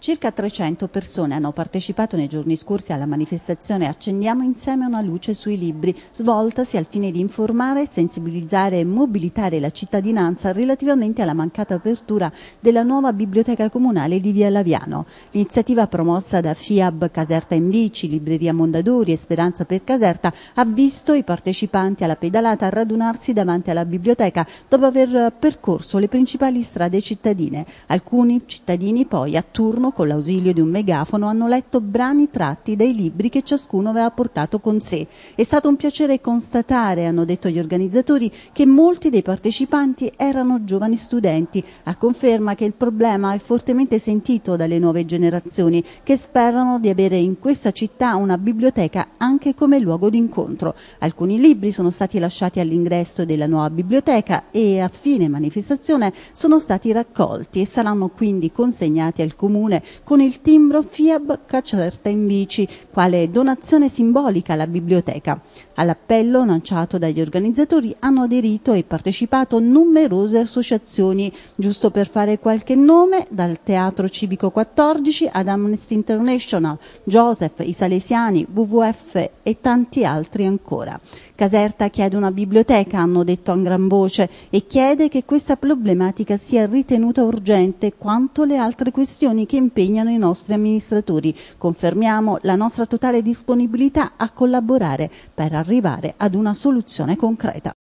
Circa 300 persone hanno partecipato nei giorni scorsi alla manifestazione Accendiamo insieme una luce sui libri, svoltasi al fine di informare, sensibilizzare e mobilitare la cittadinanza relativamente alla mancata apertura della nuova biblioteca comunale di Via Laviano. L'iniziativa promossa da FIAB Caserta in Bici, Libreria Mondadori e Speranza per Caserta ha visto i partecipanti alla pedalata radunarsi davanti alla biblioteca dopo aver percorso le principali strade cittadine. Alcuni cittadini poi a turno microfono, con l'ausilio di un megafono, hanno letto brani tratti dai libri che ciascuno aveva portato con sé. È stato un piacere constatare, hanno detto gli organizzatori, che molti dei partecipanti erano giovani studenti, a conferma che il problema è fortemente sentito dalle nuove generazioni, che sperano di avere in questa città una biblioteca anche come luogo d'incontro. Alcuni libri sono stati lasciati all'ingresso della nuova biblioteca e a fine manifestazione sono stati raccolti e saranno quindi consegnati al comune Firenze con il timbro FIAB Cacerta in bici, quale donazione simbolica alla biblioteca. All'appello lanciato dagli organizzatori hanno aderito e partecipato numerose associazioni, giusto per fare qualche nome, dal Teatro Civico 14 ad Amnesty International, Joseph, i Salesiani, WWF e tanti altri ancora. Caserta chiede una biblioteca, hanno detto a gran voce, e chiede che questa problematica sia ritenuta urgente quanto le altre questioni che impegnano i nostri amministratori. Confermiamo la nostra totale disponibilità a collaborare per arrivare ad una soluzione concreta.